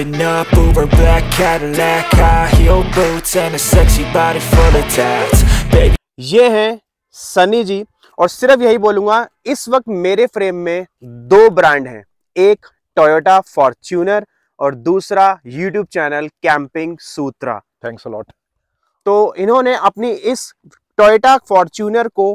Riding up Uber black Cadillac High heel boots and a sexy body full of tats Baby ये हैं सनी जी और सिर्फ यही बोलूंगा इस वक्त मेरे फ्रेम में दो ब्रांड हैं एक टोयोटा फॉर्च्यूनर और दूसरा YouTube channel camping Sutra thanks a lot तो इन्होंने अपनी इस टोयोटा फॉर्च्यूनर को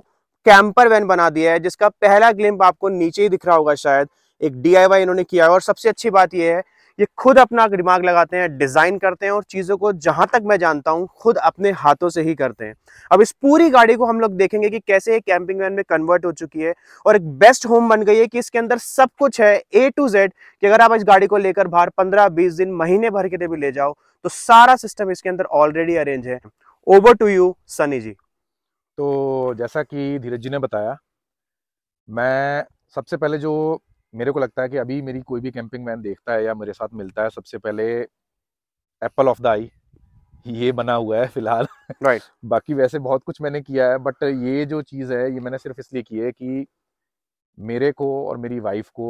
कैंपर वैन बना दिया है जिसका पहला ग्लिम्प आपको नीचे ही दिख रहा होगा शायद एक डी इन्होंने किया है और सबसे अच्छी बात यह है ये खुद अपना दिमाग लगाते हैं डिज़ाइन करते हैं और चीज़ों को जहां तक मैं जानता हूं खुद अपने हाथों से ही करते हैं अब इस पूरी गाड़ी को हम लोग देखेंगे कि कैसे ये कैंपिंग वैन में कन्वर्ट हो चुकी है और एक बेस्ट होम बन गई है कि इसके अंदर सब कुछ है ए टू जेड कि अगर आप इस गाड़ी को लेकर बाहर पंद्रह बीस दिन महीने भर के लिए भी ले जाओ तो सारा सिस्टम इसके अंदर ऑलरेडी अरेंज है over to you Sunny ji तो जैसा कि धीरज जी ने बताया मैं सबसे पहले जो मेरे को लगता है कि अभी मेरी कोई भी कैंपिंग वैन देखता है या मेरे साथ मिलता है सबसे पहले एप्पल ऑफ द आई ये बना हुआ है फिलहाल राइट right. बाकी वैसे बहुत कुछ मैंने किया है बट ये जो चीज़ है ये मैंने सिर्फ इसलिए की है कि मेरे को और मेरी वाइफ को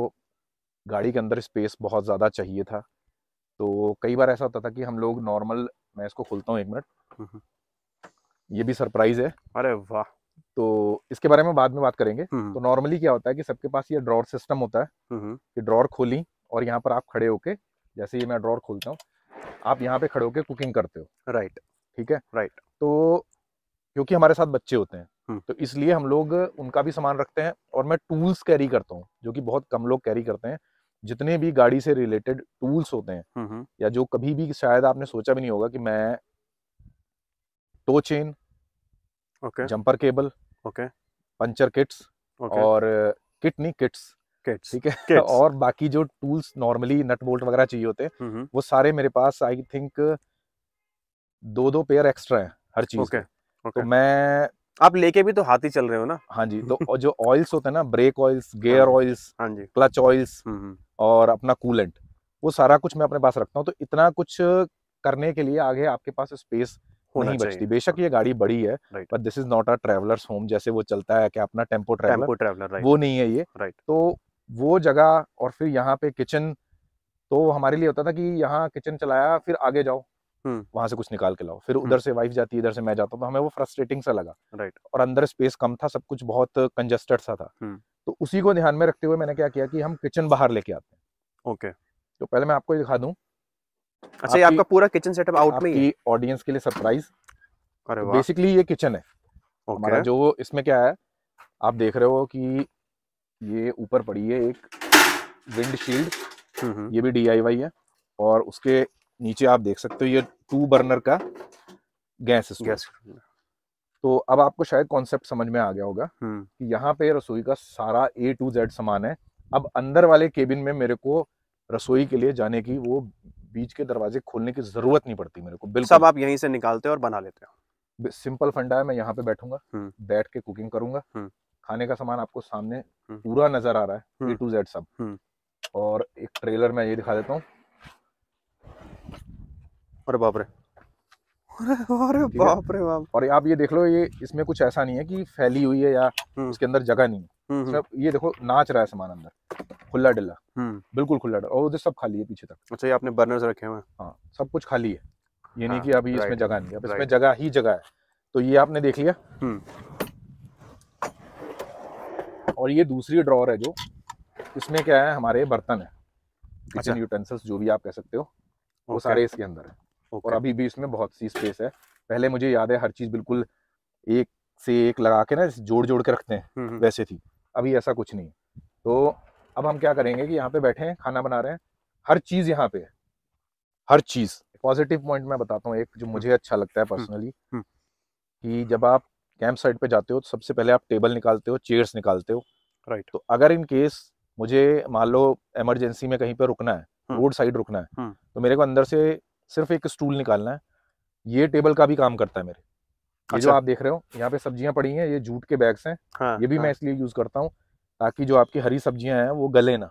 गाड़ी के अंदर स्पेस बहुत ज़्यादा चाहिए था तो कई बार ऐसा होता था कि हम लोग नॉर्मल मैं इसको खोलता हूँ एक मिनट हम्म, हम्म। ये भी सरप्राइज है अरे वाह तो इसके बारे में बाद में बात करेंगे हम्म। तो नॉर्मली क्या होता है कि सबके पास ये ड्रॉर सिस्टम होता है हम्म, हम्म। कि ड्रॉर खोली और यहाँ पर आप खड़े होके जैसे ये मैं ड्रॉर खोलता हूँ आप यहाँ पे खड़े होके कुकिंग करते हो राइट ठीक है राइट तो क्योंकि हमारे साथ बच्चे होते हैं तो इसलिए हम लोग उनका भी सामान रखते हैं और मैं टूल्स कैरी करता हूँ जो कि बहुत कम लोग कैरी करते हैं जितने भी गाड़ी से रिलेटेड टूल्स होते हैं या जो कभी भी शायद आपने सोचा भी नहीं होगा कि मैं tow chain okay jumper cable okay puncture kits और किट uh, नहीं किट्स किट्स ठीक है और बाकी जो टूल्स नॉर्मली नट बोल्ट वगैरह चाहिए होते हैं हम्म, हम्म। वो सारे मेरे पास आई थिंक दो दो पेयर एक्स्ट्रा है हर चीज okay. okay. तो मैं आप लेके भी तो हाथ ही चल रहे हो ना हाँ जी तो जो ऑयल्स होते हैं ना ब्रेक ऑयल्स गियर ऑयल्स हाँ जी क्लच हम्म, ऑयल्स और अपना कूलेंट वो सारा कुछ मैं अपने पास रखता हूँ तो इतना कुछ करने के लिए आगे आपके पास स्पेस नहीं बचती बेशक ये गाड़ी बड़ी है but this is not a travellers home जैसे वो चलता है कि अपना टेम्पो ट्रेवलर ट्रेवलर वो नहीं है ये राइट तो वो जगह और फिर यहाँ पे किचन तो हमारे लिए होता था कि यहाँ किचन चलाया फिर आगे जाओ हम्म। वहां से कुछ निकाल के लाओ फिर हम्म। उधर से वाइफ जाती इधर से मैं जाता तो हमें वो फ्रस्ट्रेटिंग सा लगा राइट और अंदर स्पेस कम था सब कुछ बहुत कंजस्टेड सा था हम्म। तो उसी को ध्यान में रखते हुए मैंने क्या किया कि हम किचन बाहर लेके आते हैं ओके तो पहले मैं आपको ये दिखा दूं अच्छा ये आपका पूरा किचन सेटअप आउट में ही ऑडियंस के लिए सरप्राइज अरे वाह बेसिकली ये किचन है ओके okay. जो इसमें क्या है आप देख रहे हो कि ये ऊपर पड़ी है एक विंडशील्ड हम्म, हम्म। ये भी डीआईवाई है और उसके नीचे आप देख सकते हो ये टू बर्नर का गैस गैस तो अब आपको शायद कॉन्सेप्ट समझ में आ गया होगा हम्म। कि यहाँ पे रसोई का सारा ए टू जेड सामान है अब अंदर वाले केबिन में मेरे को रसोई के लिए जाने की वो बीच के दरवाजे खोलने की जरूरत नहीं पड़ती मेरे को बिल्कुल सब आप यहीं से निकालते हो और बना लेते हो सिंपल फंडा है मैं यहाँ पे बैठूंगा हम्म। बैठ के कुकिंग करूंगा हम्म। खाने का सामान आपको सामने हम्म। पूरा नजर आ रहा है ए टू जेड सब और एक ट्रेलर में ये दिखा देता हूँ अरे बाप रे अरे बाप रे बाप और आप ये देख लो ये इसमें कुछ ऐसा नहीं है कि फैली हुई है या उसके अंदर जगह नहीं है हम्म, हम्म। सब ये देखो नाच रहा है सामान अंदर खुला डिल्ला हम्म। बिल्कुल खुला डर और उधर सब खाली है पीछे तक अच्छा ये आपने बर्नर्स रखे हुए हैं हाँ सब कुछ खाली है ये नहीं हाँ, की अभी इसमें जगह नहीं है इसमें जगह ही जगह है तो ये आपने देख लिया और ये दूसरी ड्रॉर है जो इसमें क्या है हमारे बर्तन है अच्छा यूटेंसिल्स जो भी आप कह सकते हो वो सारे इसके अंदर है और अभी भी इसमें बहुत सी स्पेस है पहले मुझे याद है हर चीज बिल्कुल एक से एक लगा के ना जोड़ जोड़ के रखते हैं वैसे थी अभी ऐसा कुछ नहीं तो अब हम क्या करेंगे कि यहाँ पे बैठे हैं खाना बना रहे हैं हर चीज़ यहाँ पे हर चीज़ पॉजिटिव पॉइंट मैं बताता हूँ एक जो मुझे हम्म। अच्छा लगता है हम्म। पर्सनली हम्म। कि जब आप कैंप साइट पे जाते हो तो सबसे पहले आप टेबल निकालते हो चेयर्स निकालते हो राइट तो अगर इन केस मुझे मान लो इमरजेंसी में कहीं पर रुकना है रोड साइड रुकना है तो मेरे को अंदर से सिर्फ एक स्टूल निकालना है ये टेबल का भी काम करता है मेरे ये अच्छा। जो आप देख रहे हो यहाँ पे सब्जियां पड़ी हैं ये जूट के बैग्स हैं हाँ, ये भी हाँ। मैं इसलिए यूज करता हूँ ताकि जो आपकी हरी सब्जियां हैं वो गले ना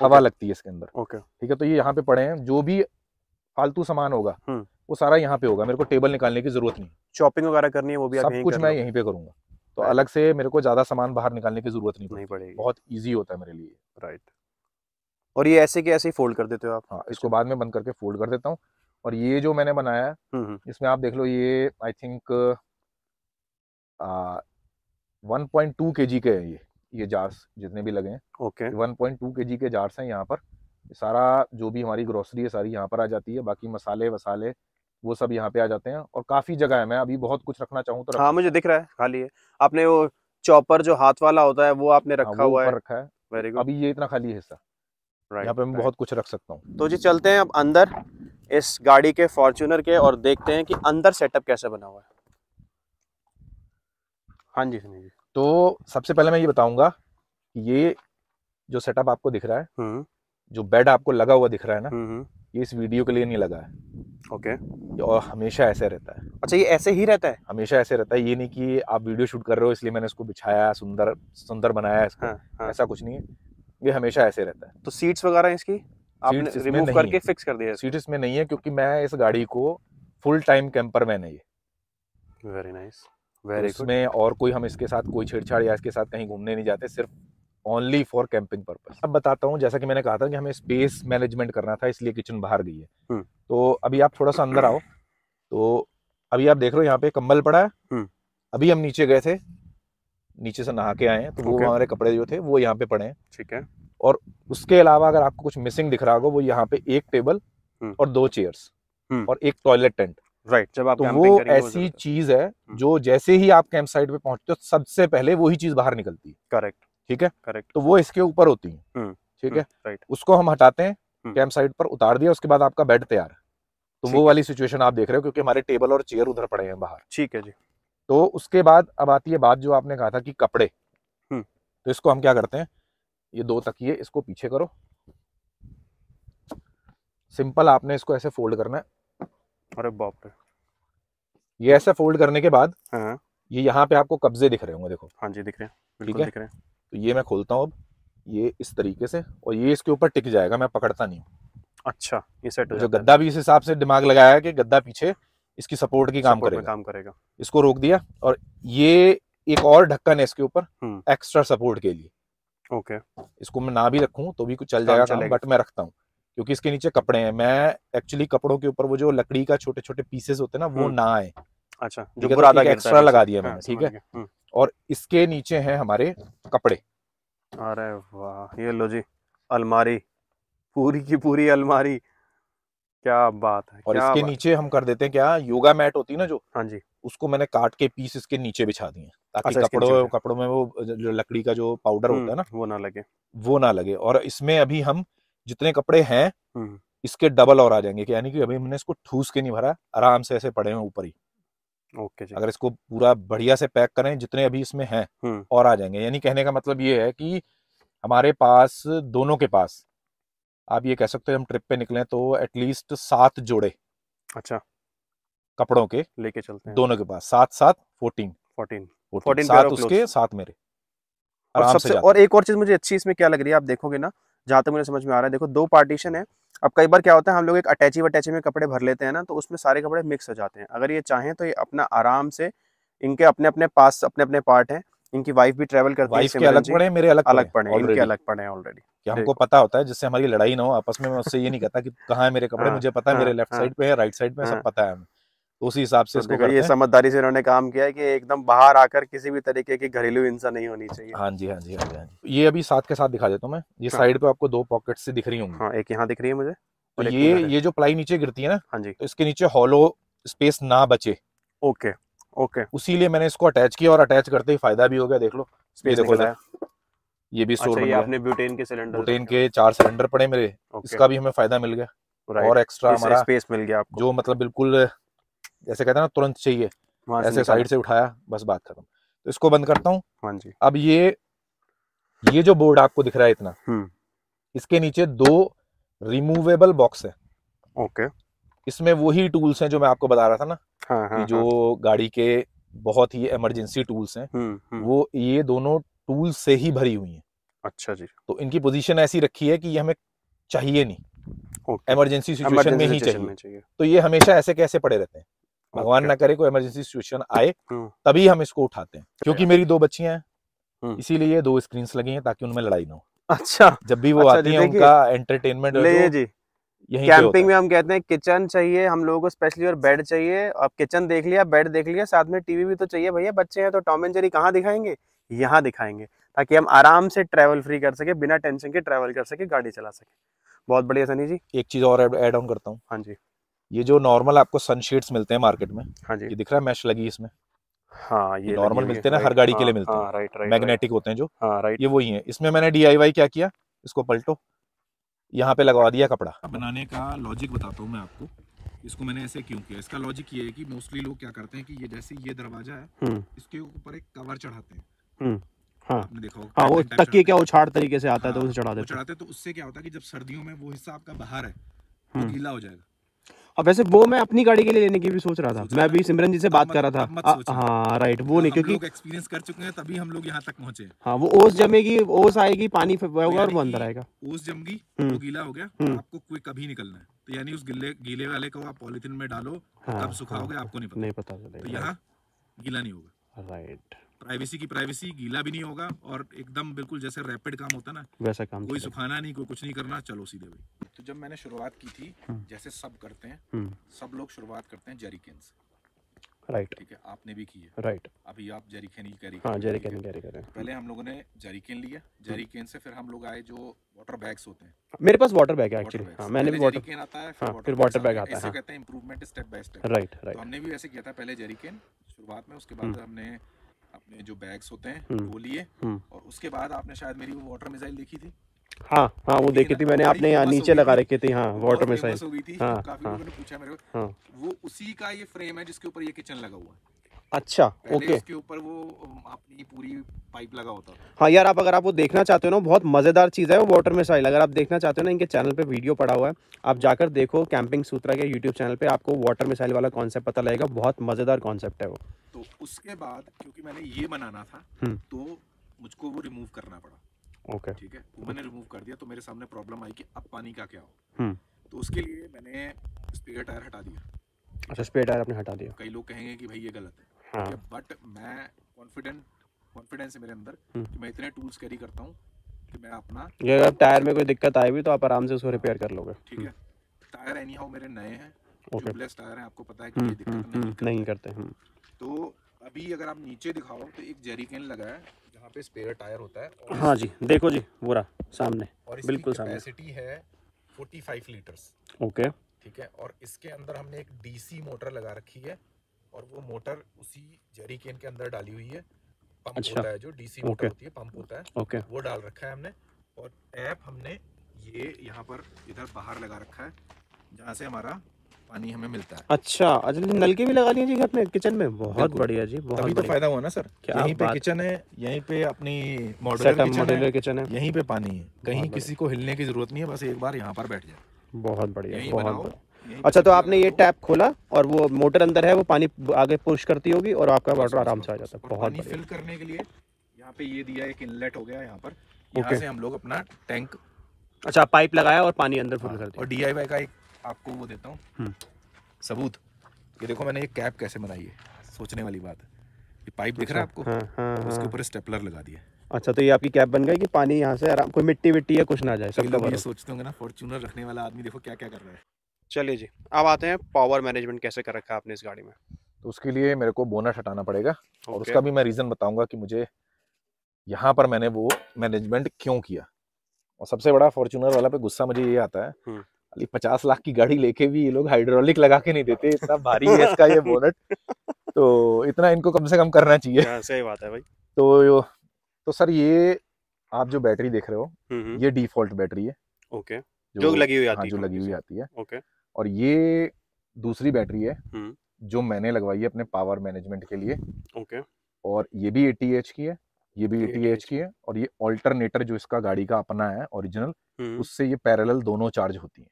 हवा लगती है इसके अंदर ओके ठीक है तो ये यहाँ पे पड़े हैं जो भी फालतू सामान होगा हम्म। वो सारा यहाँ पे होगा मेरे को टेबल निकालने की जरूरत नहीं शॉपिंग वगैरह करनी है वो भी सब कुछ मैं यहीं पे करूंगा तो अलग से मेरे को ज्यादा सामान बाहर निकालने की जरूरत नहीं नहीं पड़ेगी बहुत ईजी होता है मेरे लिए राइट और ये ऐसे के ऐसे ही फोल्ड कर देते हो आप हाँ इसको बाद में बंद करके फोल्ड कर देता हूँ और ये जो मैंने बनाया है हम्म, हम्म। इसमें आप देख लो ये I think one point two K G के हैं ये ये जार्स जितने भी लगे हैं okay one point two K G के जार्स हैं यहाँ पर सारा जो भी हमारी ग्रोसरी है सारी यहाँ पर आ जाती है बाकी मसाले वसाले वो सब यहाँ पे आ जाते हैं और काफी जगह है मैं अभी बहुत कुछ रखना चाहूँ तो हाँ मुझे दिख रहा है खाली है आपने वो चॉपर जो हाथ वाला होता है वो आपने हाँ, रखा हाँ, वो हुआ है रखा है अभी ये इतना खाली हिस्सा यहाँ पे मैं बहुत कुछ रख सकता हूँ तो जी चलते हैं अब अंदर इस गाड़ी के फॉर्चूनर के और देखते हैं कि अंदर सेटअप कैसे बना हुआ है हाँ जी सुनील जी तो सबसे पहले मैं ये बताऊंगा ये जो सेटअप आपको दिख रहा है हम्म। जो बेड आपको लगा हुआ दिख रहा है ना हम्म, हम्म। ये इस वीडियो के लिए नहीं लगा है ओके और हमेशा ऐसे रहता है अच्छा ये ऐसे ही रहता है हमेशा ऐसे रहता है ये नहीं कि आप वीडियो शूट कर रहे हो इसलिए मैंने इसको बिछाया सुंदर सुंदर बनाया इसको हाँ, हाँ. ऐसा कुछ नहीं है ये हमेशा ऐसे रहता है तो सीट्स वगैरह इसकी आपने रिमूव करके फिक्स कर दिया सीट इसमें नहीं है क्योंकि मैं इस गाड़ी को फुल टाइम कैंपर मैन है ये वेरी नाइस वेरी इसमें और कोई हम इसके साथ कोई छेड़छाड़ या इसके साथ कहीं घूमने नहीं जाते सिर्फ ओनली फॉर कैंपिंग पर्पज अब बताता हूँ जैसा कि मैंने कहा था कि हमें स्पेस मैनेजमेंट करना था इसलिए किचन बाहर गई है हम्म। तो अभी आप थोड़ा सा अंदर आओ तो अभी आप देख रहे हो यहाँ पे कम्बल पड़ा है हम्म। अभी हम नीचे गए थे नीचे से नहा के आए हैं तो वो हमारे कपड़े जो थे वो यहाँ पे पड़े हैं ठीक है और उसके अलावा अगर आपको कुछ मिसिंग दिख रहा हो वो यहाँ पे एक टेबल हम्म। और दो चेयर्स हम्म। और एक टॉयलेट टेंट राइट जब आप तो वो ऐसी चीज है हम्म। जो जैसे ही आप कैंप साइट पे पहुंचते हो सबसे पहले वही चीज बाहर निकलती है करेक्ट ठीक है करेक्ट तो वो इसके ऊपर होती है ठीक है राइट उसको हम हटाते हैं कैंप साइट पर उतार दिया उसके बाद आपका बेड तैयार है तो वो वाली सिचुएशन आप देख रहे हो क्योंकि हमारे टेबल और चेयर उधर पड़े हैं बाहर ठीक है जी तो उसके बाद अब आती है बात जो आपने कहा था कि कपड़े तो इसको हम क्या करते हैं ये दो तकिए इसको पीछे करो सिंपल आपने इसको ऐसे फोल्ड करना है अरे बाप रे ये ऐसे फोल्ड करने के बाद हाँ। ये यहाँ पे आपको कब्जे दिख रहे होंगे देखो हाँ जी दिख रहे हैं ठीक है दिख रहे हैं तो ये मैं खोलता हूँ अब ये इस तरीके से और ये इसके ऊपर टिक जाएगा मैं पकड़ता नहीं अच्छा ये सेट हो जो गद्दा भी इस हिसाब से दिमाग लगाया कि गद्दा पीछे इसकी सपोर्ट की काम करेगा काम करेगा इसको रोक दिया और ये एक और ढक्कन है इसके ऊपर एक्स्ट्रा हम्म। सपोर्ट के लिए ओके इसको मैं ना भी रखूँ तो भी कुछ चल जाएगा काम बट मैं रखता हूँ क्योंकि इसके नीचे कपड़े हैं मैं एक्चुअली कपड़ों के ऊपर वो जो लकड़ी का छोटे छोटे पीसेस होते हैं ना वो हम्म। ना आए अच्छा जो एक्स्ट्रा लगा दिया मैंने ठीक है तो हाँ, हम्म। और इसके नीचे है हमारे कपड़े अरे वाह ये लो जी अलमारी पूरी की पूरी अलमारी क्या बात है और इसके नीचे हम कर देते हैं क्या योगा मैट होती है ना जो हाँ जी उसको मैंने काट के पीस इसके नीचे बिछा दिए ताकि अच्छा, कपड़ों कपड़ों में वो लकड़ी का जो पाउडर होता है ना हम्म, वो ना लगे वो ना लगे और इसमें अभी हम जितने कपड़े हैं हम्म। इसके डबल और आ जाएंगे यानी कि अभी हमने इसको ठूस के नहीं भरा आराम से ऐसे पड़े हैं ऊपर ही ओके जी अगर इसको पूरा बढ़िया से पैक करें जितने अभी इसमें हैं हम्म। और आ जाएंगे यानी कहने का मतलब ये है कि हमारे पास दोनों के पास आप ये कह सकते हो हम ट्रिप पे निकले तो एटलीस्ट सात जोड़े अच्छा कपड़ों के लेके चलते हैं दोनों के पास सात सात फोर्टीन फोर्टीन फोर्टीन सात उसके सात मेरे और सबसे और एक और चीज मुझे अच्छी इसमें क्या लग रही है आप देखोगे ना जहाँ तक मुझे समझ में आ रहा है देखो दो पार्टीशन है अब कई बार क्या होता है हम लोग एक अटैची वटैची में कपड़े भर लेते हैं ना तो उसमें सारे कपड़े मिक्स हो जाते हैं अगर ये चाहें तो ये अपना आराम से इनके अपने अपने पास अपने अपने पार्ट हैं इनकी वाइफ भी ट्रेवल करती वाइफ के अलग पड़े मेरे अलग अलग पड़े इनके अलग पड़े ऑलरेडी कि हमको पता होता है जिससे हमारी लड़ाई ना हो आपस में मैं उससे ये नहीं कहता कि हाँ। कहाँ है मेरे कपड़े हाँ, मुझे पता है हाँ, मेरे लेफ्ट साइड पे है राइट साइड पे सब पता है हमें तो उसी हिसाब से तो इसको ये समझदारी से इन्होंने काम किया है कि एकदम बाहर आकर किसी भी तरीके की घरेलू हिंसा नहीं होनी चाहिए हाँ जी हाँ जी हाँ जी हाँ जी ये अभी साथ के साथ दिखा देता हूँ मैं ये हाँ। साइड पे आपको दो पॉकेट से दिख रही होंगी हाँ, एक यहाँ दिख रही है मुझे तो ये ये जो प्लाई नीचे गिरती है ना हाँ जी तो इसके नीचे हॉलो स्पेस ना बचे ओके ओके उसी लिए मैंने इसको अटैच किया और अटैच करते ही फायदा भी हो गया देख लो स्पेस देखो ये भी स्टोर अच्छा, आपने ब्यूटेन के सिलेंडर ब्यूटेन के चार सिलेंडर पड़े मेरे इसका भी हमें फायदा मिल गया और एक्स्ट्रा हमारा स्पेस मिल गया आपको जो मतलब बिल्कुल जैसे कहते हैं ना तुरंत चाहिए ऐसे साइड से उठाया बस बात खत्म तो इसको बंद करता हूँ हाँ अब ये ये जो बोर्ड आपको दिख रहा है इतना हम्म। इसके नीचे दो रिमूवेबल बॉक्स है ओके इसमें वही टूल्स हैं जो मैं आपको बता रहा था ना हाँ, हाँ, हाँ। जो गाड़ी के बहुत ही इमरजेंसी टूल्स हैं हम्म, हम्म। वो ये दोनों टूल से ही भरी हुई हैं अच्छा जी तो इनकी पोजीशन ऐसी रखी है कि ये हमें चाहिए नहीं इमरजेंसी सिचुएशन में ही चाहिए।, चाहिए तो ये हमेशा ऐसे कैसे पड़े रहते हैं भगवान ना करे कोई इमरजेंसी सिचुएशन आए हाँ। तभी हम इसको उठाते हैं क्योंकि अच्छा। मेरी दो बच्चियां हैं हम्म। इसीलिए दो स्क्रीन लगी हैं ताकि उनमें लड़ाई ना हो अच्छा जब भी वो अच्छा आती है उनका एंटरटेनमेंट यही कैंपिंग में हम कहते हैं किचन चाहिए हम लोगों को स्पेशली और बेड चाहिए आप किचन देख लिया बेड देख लिया साथ में टीवी भी तो चाहिए भैया बच्चे हैं तो टॉम एंड जेरी कहाँ दिखाएंगे यहाँ दिखाएंगे ताकि हम आराम से ट्रैवल फ्री कर सके बिना टेंशन के ट्रैवल कर सके गाड़ी चला सके बहुत बढ़िया सनी जी एक चीज और एड ऑन करता हूँ हाँ जी ये जो नॉर्मल आपको सनशेड्स मिलते हैं मार्केट में हाँ जी ये दिख रहा है मैश लगी इसमें हाँ ये नॉर्मल मिलते हैं हर गाड़ी के हाँ, लिए हाँ, मिलते हैं मैग्नेटिक होते हैं जो हाँ, ये वही है इसमें मैंने डी क्या किया इसको पलटो यहाँ पे लगवा दिया कपड़ा बनाने का लॉजिक बताता हूँ मैं आपको इसको मैंने ऐसे क्यों किया इसका लॉजिक ये है कि मोस्टली लोग क्या करते हैं कि ये जैसे ये दरवाजा है हम्म। इसके ऊपर एक कवर चढ़ाते हैं हम्म, हाँ, आपने देखा हाँ, वो क्या उछाड़ तरीके से आता हाँ, है तो हाँ, उसे चढ़ा देते चढ़ाते तो उससे क्या होता है कि जब सर्दियों में वो हिस्सा आपका बाहर है हम्म। गीला हो जाएगा और वैसे वो मैं अपनी गाड़ी के लिए लेने की भी सोच रहा था मैं अभी सिमरन जी से बात कर रहा था हाँ राइट वो नहीं क्योंकि एक्सपीरियंस कर चुके हैं तभी हम लोग यहाँ तक पहुंचे हाँ वो ओस जमेगी ओस आएगी पानी होगा और वो अंदर आएगा ओस जमगी हम्म। गीला हो गया हम्म। आपको कोई कभी निकलना है तो यानी उस गिले गीले वाले को आप पॉलिथिन में डालो कब हाँ, सुखाओगे हाँ, आपको नहीं पता नहीं पता तो यहाँ गीला नहीं होगा राइट प्राइवेसी की प्राइवेसी गीला भी नहीं होगा और एकदम बिल्कुल जैसे रैपिड काम होता ना वैसा काम कोई सुखाना नहीं कोई कुछ नहीं करना चलो सीधे भाई तो जब मैंने शुरुआत की थी हम्म। जैसे सब करते हैं हम्म। सब लोग शुरुआत करते हैं जेरिकेन से राइट ठीक है आपने भी की है राइट अभी आप जेरिकेन ही कैरी जेरिकेन कैरी कर पहले हम लोगों ने जेरिकेन लिया जेरिकेन हम्म। से फिर हम लोग आए जो वाटर बैग्स होते हैं हाँ, मेरे पास वाटर बैग है एक्चुअली हाँ, मैंने भी वाटर कैन आता है फिर हाँ, वाटर बैग आता है हाँ। कहते हैं improvement step by step right right हमने भी ऐसे किया था पहले जेरिकेन शुरुआत में उसके बाद हमने अपने जो बैग्स होते हैं हम्म। वो लिए हम्म। और उसके बाद आपने शायद मेरी वो वाटर मिसाइल देखी थी हाँ हाँ वो देखी थी मैंने आपने यहाँ नीचे लगा रखी थी हाँ वाटर मिसाइल हो गई हाँ, हाँ। पूछा मेरे को हाँ। वो उसी का ये फ्रेम है जिसके ऊपर ये किचन लगा हुआ है अच्छा ओके इसके ऊपर वो अपनी पूरी पाइप लगा होता है हाँ यार आप अगर आप वो देखना चाहते हो ना बहुत मज़ेदार चीज़ है वो वाटर मिसाइल अगर आप देखना चाहते हो ना इनके चैनल पे वीडियो पड़ा हुआ है आप जाकर देखो कैंपिंग सूत्रा के यूट्यूब चैनल पे आपको वाटर मिसाइल वाला कॉन्सेप्ट पता लगेगा बहुत मज़ेदार कॉन्सेप्ट है वो तो उसके बाद क्योंकि मैंने ये बनाना था हम्म। तो मुझको वो रिमूव करना पड़ा ओके ठीक है वो मैंने रिमूव कर दिया तो मेरे सामने प्रॉब्लम आई कि अब पानी का क्या हो हम्म। तो उसके लिए मैंने स्पेयर टायर हटा दिया अच्छा स्पेयर टायर आपने हटा दिया कई लोग कहेंगे कि भाई ये गलत है बट हाँ। मैं कॉन्फिडेंट कॉन्फिडेंस है मेरे अंदर हम्म। कि मैं इतने टूल्स कैरी करता हूँ कि मैं अपना अगर टायर में कोई दिक्कत आई भी तो आप आराम से उसको रिपेयर कर लोगे ठीक है टायर एनी हाउ मेरे नए हैं ओके okay. टायर है आपको पता है कि ये दिक्कत नहीं, नहीं करते हैं तो अभी अगर आप नीचे दिखाओ तो एक जेरिकेन लगा है जहाँ पे स्पेयर टायर होता है हाँ जी देखो जी बुरा सामने और बिल्कुल सामने है फाइव लीटर ओके ठीक है और इसके अंदर हमने एक डीसी मोटर लगा रखी है और वो मोटर उसी जेरिकेन के अंदर डाली हुई है पंप अच्छा। होता है जो डीसी मोटर होती है पंप होता है ओके वो डाल रखा है हमने और ऐप हमने ये यहाँ पर इधर बाहर लगा रखा है जहाँ से हमारा पानी हमें मिलता है अच्छा अच्छा नलके भी लगा लिए जी घर में किचन में बहुत बढ़िया जी बहुत तभी तो फायदा हुआ ना सर यहीं पे किचन है यहीं पे अपनी मॉडल किचन है यहीं पे पानी है कहीं किसी को हिलने की जरूरत नहीं है बस एक बार यहाँ पर बैठ जाए बहुत बढ़िया बहुत अच्छा तो आपने ये टैप खोला और वो मोटर अंदर है वो पानी आगे पुश करती होगी और आपका वाटर आराम से आ जाता है बहुत फिल करने के लिए यहाँ पे ये दिया एक इनलेट हो गया यहाँ पर यहाँ से हम लोग अपना टैंक अच्छा पाइप लगाया और पानी अंदर फिल हाँ, कर दिया और डीआईवाई का एक आपको वो देता हूँ हम्म। सबूत ये देखो मैंने ये कैप कैसे बनाई है सोचने वाली बात ये पाइप दिख रहा है अच्छा। आपको हाँ, हाँ, उसके हाँ। ऊपर स्टेपलर लगा दिया अच्छा तो ये आपकी कैप बन गई कि पानी यहाँ से आराम कोई मिट्टी विट्टी या कुछ ना जाए तो सब लोग ये सोचते होंगे ना फॉर्चूनर रखने वाला आदमी देखो क्या क्या कर रहा है चलिए जी अब आते हैं पावर मैनेजमेंट कैसे कर रखा है आपने इस गाड़ी में तो उसके लिए मेरे को बोनट हटाना पड़ेगा और उसका भी मैं रीज़न बताऊंगा कि मुझे यहाँ पर मैंने वो मैनेजमेंट क्यों किया और सबसे बड़ा फॉर्चूनर वाला पे गुस्सा मुझे ये आता है हम्म। अली पचास लाख की गाड़ी लेके भी ये लोग हाइड्रोलिक लगा के नहीं देते इतना भारी है इसका ये बोनट तो इतना इनको कम से कम करना चाहिए हाँ, सही बात है भाई तो तो सर ये आप जो बैटरी देख रहे हो हम्म, हम्म। ये डिफॉल्ट बैटरी है ओके जो, जो लगी हुई आती हाँ, जो लगी हुई आती है ओके और ये दूसरी बैटरी है हम्म। जो मैंने लगवाई है अपने पावर मैनेजमेंट के लिए ओके और ये भी एटी की है ये भी एटी एच की है और ये ऑल्टरनेटर जो इसका गाड़ी का अपना है ओरिजिनल उससे ये पैरेलल दोनों चार्ज होती है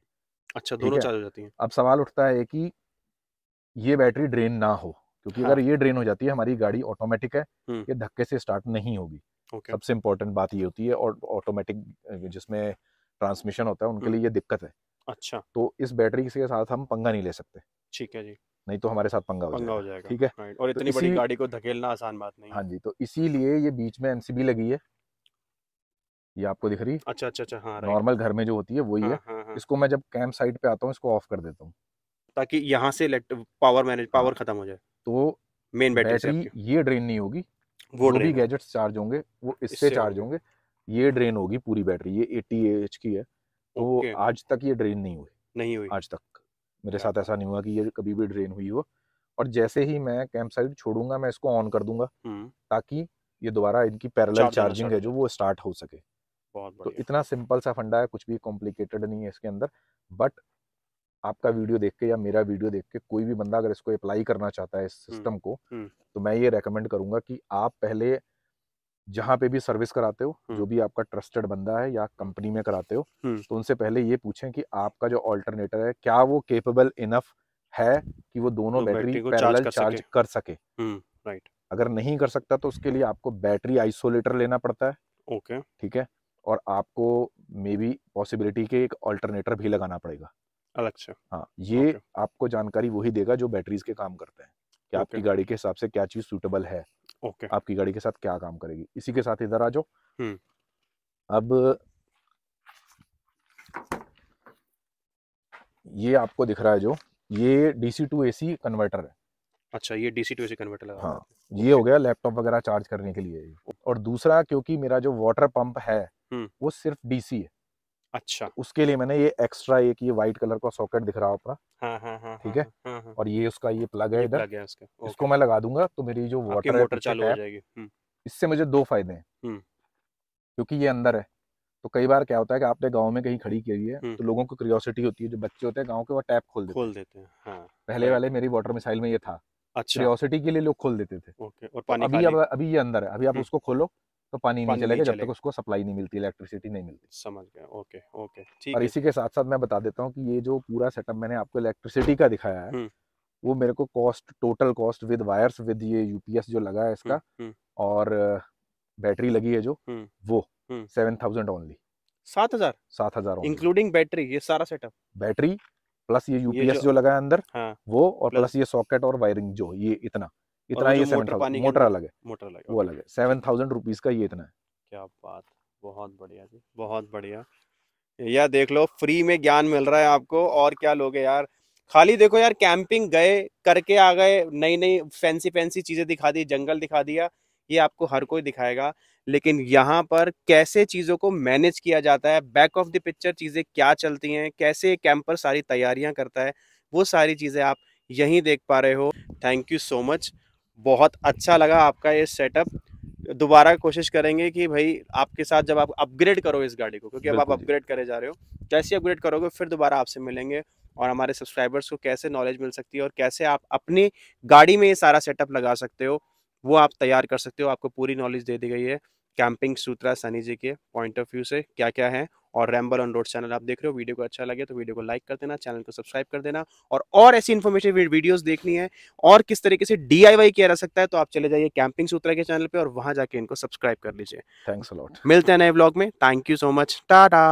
अच्छा दोनों चार्ज हो जाती है अब सवाल उठता है कि ये बैटरी ड्रेन ना हो क्योंकि हाँ। अगर ये ड्रेन हो जाती है हमारी गाड़ी ऑटोमेटिक है ये धक्के से स्टार्ट नहीं होगी okay. सबसे इम्पोर्टेंट बात ये होती है और ऑटोमेटिक जिसमें ट्रांसमिशन होता है उनके लिए ये दिक्कत है अच्छा तो इस बैटरी के साथ हम पंगा नहीं ले सकते ठीक है जी नहीं तो हमारे साथ पंगा हो पंगा जाएगा, ठीक है और तो इतनी बड़ी गाड़ी को धकेलना आसान बात नहीं हाँ जी तो इसीलिए ये बीच में एनसीबी लगी है ये आपको दिख रही अच्छा अच्छा अच्छा हाँ, नॉर्मल घर में जो होती है वही हाँ, है हाँ। हाँ। इसको मैं जब कैंप साइट पे आता हूँ इसको ऑफ कर देता हूँ ताकि यहाँ से पावर मैनेज हाँ। पावर खत्म हो जाए तो मेन बैटरी ये ड्रेन नहीं होगी वो जो भी गैजेट्स चार्ज होंगे वो इससे चार्ज होंगे ये ड्रेन होगी पूरी बैटरी ये एटी एच की है तो आज तक ये ड्रेन नहीं हुई नहीं हुई आज तक मेरे हाँ। साथ ऐसा नहीं हुआ कि ये कभी भी ड्रेन हुई हो और जैसे ही मैं कैंप साइड छोड़ूंगा मैं इसको ऑन कर दूंगा हम्म। ताकि ये दोबारा इनकी पैरेलल चार्जिंग है जो वो स्टार्ट हो सके तो इतना सिंपल सा फंडा है कुछ भी कॉम्प्लिकेटेड नहीं है इसके अंदर बट आपका वीडियो देख के या मेरा वीडियो देख के कोई भी बंदा अगर इसको अप्लाई करना चाहता है इस सिस्टम हम्म, को हम्म। तो मैं ये रेकमेंड करूंगा कि आप पहले जहाँ पे भी सर्विस कराते हो हम्म। जो भी आपका ट्रस्टेड बंदा है या कंपनी में कराते हो तो उनसे पहले ये पूछें कि आपका जो ऑल्टरनेटर है क्या वो केपेबल इनफ है कि वो दोनों तो बैटरी पैरेलल चार्ज कर सके राइट अगर नहीं कर सकता तो उसके लिए आपको बैटरी आइसोलेटर लेना पड़ता है ओके ठीक है और आपको मे बी पॉसिबिलिटी के एक ऑल्टरनेटर भी लगाना पड़ेगा अलग से हाँ ये okay. आपको जानकारी वही देगा जो बैटरीज के काम करते हैं कि okay. आपकी गाड़ी के हिसाब से क्या चीज सूटेबल है ओके okay. आपकी गाड़ी के साथ क्या काम करेगी इसी के साथ इधर आ जाओ हम्म। अब ये आपको दिख रहा है जो ये डीसी टू एसी कन्वर्टर है अच्छा ये डीसी टू एसी कन्वर्टर लगा हाँ ये हो गया लैपटॉप वगैरह चार्ज करने के लिए और दूसरा क्योंकि मेरा जो वाटर पंप है हम्म। वो सिर्फ डीसी है अच्छा उसके लिए मैंने ये एक्स्ट्रा एक ये व्हाइट कलर का सॉकेट दिख रहा है अपना हाँ, हाँ, हाँ, ठीक है और ये उसका ये प्लग है इधर इसको मैं लगा दूंगा तो मेरी जो वाटर मोटर चालू हो जाएगी हम्म। इससे मुझे दो फायदे हैं हम्म। क्योंकि ये अंदर है तो कई बार क्या होता है कि आपने गांव में कहीं खड़ी की है तो लोगों को क्रियोसिटी होती है जो बच्चे होते हैं गांव के वो टैप खोल देते खोल देते हैं हाँ। पहले वाले मेरी वाटर मिसाइल में ये था अच्छा क्यूरियोसिटी के लिए लोग खोल देते थे ओके और तो पानी अभी अभी ये अंदर है अभी आप उसको खोलो तो पानी, पानी नहीं चलेगा जब तक उसको सप्लाई नहीं मिलती इलेक्ट्रिसिटी नहीं मिलती समझ गया ओके ओके ठीक और इसी के साथ साथ मैं बता देता हूँ कि ये जो पूरा सेटअप मैंने आपको इलेक्ट्रिसिटी का दिखाया है हम्म। वो मेरे को cost total cost with wires with ये यूपीएस जो लगा है इसका हम्म, हम्म। और बैटरी लगी है जो वो सेवन थाउजेंड ओनली सात हजार सात हजार इंक्लूडिंग बैटरी ये सारा सेटअप बैटरी प्लस ये यूपीएस जो, जो लगा है अंदर हाँ, वो और प्लस, प्लस ये सॉकेट और वायरिंग जो ये इतना इतना ये सेवन मोटर अलग है मोटर अलग है वो अलग है सेवन थाउजेंड रुपीज का ये इतना है क्या बात बहुत बढ़िया जी बहुत बढ़िया भैया देख लो फ्री में ज्ञान मिल रहा है आपको और क्या लोगे यार खाली देखो यार कैंपिंग गए करके आ गए नई नई फैंसी फैंसी चीजें दिखा दी जंगल दिखा दिया ये आपको हर कोई दिखाएगा लेकिन यहाँ पर कैसे चीज़ों को मैनेज किया जाता है बैक ऑफ द पिक्चर चीज़ें क्या चलती हैं कैसे कैंपर सारी तैयारियां करता है वो सारी चीज़ें आप यहीं देख पा रहे हो थैंक यू सो मच बहुत अच्छा लगा आपका ये सेटअप दोबारा कोशिश करेंगे कि भाई आपके साथ जब आप अपग्रेड करो इस गाड़ी को क्योंकि अब आप अपग्रेड करे जा रहे हो जैसे अपग्रेड करोगे फिर दोबारा आपसे मिलेंगे और हमारे सब्सक्राइबर्स को कैसे नॉलेज मिल सकती है और कैसे आप अपनी गाड़ी में ये सारा सेटअप लगा सकते हो वो आप तैयार कर सकते हो आपको पूरी नॉलेज दे दी गई है कैंपिंग सूत्रा सनी जी के पॉइंट ऑफ व्यू से क्या क्या है और रैम्बल ऑन रोड चैनल आप देख रहे हो वीडियो को अच्छा लगे तो वीडियो को लाइक कर देना चैनल को सब्सक्राइब कर देना और और ऐसी इन्फॉर्मेशन वीडियोस देखनी है और किस तरीके से डीआईवाई किया जा सकता है तो आप चले जाइए कैंपिंग सूत्रा के चैनल पर और वहां जाके इनको सब्सक्राइब कर लीजिए थैंक्स अलॉट मिलते हैं नए ब्लॉग में thank you so much Tata